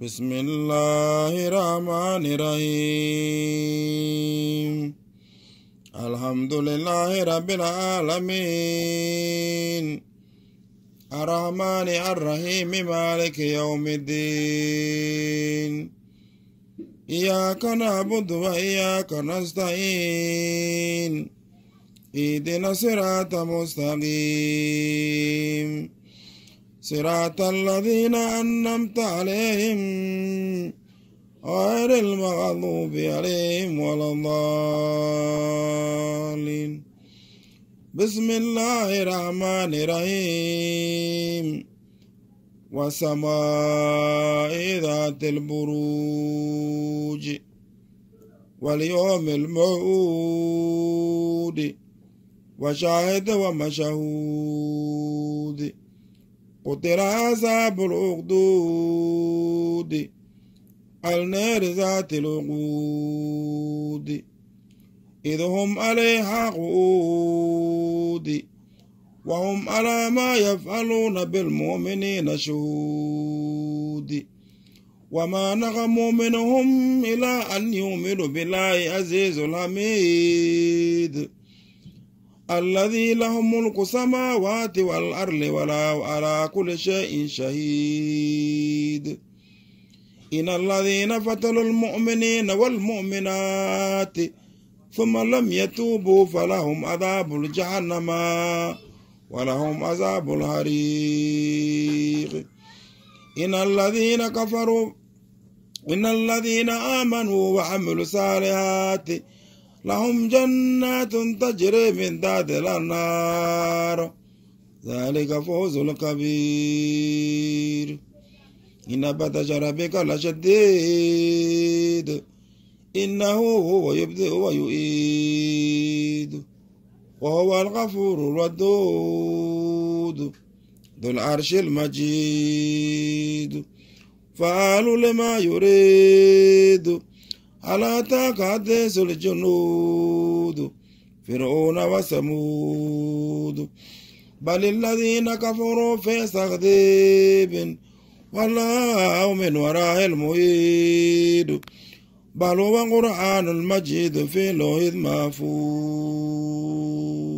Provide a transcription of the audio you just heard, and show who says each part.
Speaker 1: بسم الله الرحمن الرحيم الحمد لله رب العالمين الرحمن الرحيم مالك يوم الدين إياك نعبد وإياك نستعين إيدنا صراط مستقيم صراط الذين أنمت عليهم غير المغضوب عليهم ولا الضالين بسم الله الرحمن الرحيم والسماء ذات البروج واليوم الموعود وشاهد ومشهود قتل أصحاب الأخدود النار ذات الوقود إذ هم عليها قعود وهم على ما يفعلون بالمؤمنين شهود وما نغموا منهم إلى أن يؤمنوا بالله عزيز الحميد الذي له ملك السماوات والأرض ولا على كل شيء شهيد إن الذين فتلوا المؤمنين والمؤمنات ثم لم يتوبوا فلهم عذاب الجحنم ولهم عذاب الحريق إن الذين كفروا إن الذين آمنوا وعملوا الصالحات لهم جنات تجري من تحت الأنهار ذلك فوز الكبير إن بطش ربك لشديد إنه هو يبدئ ويعيد وهو الغفور الودود ذو العرش المجيد فعال لما يريد ألا تكادس الجنود فرعون وثمود بل الذين كفروا في تكذيب والله من وراء المهيد بل هو قرآن المجيد في لوح محفوظ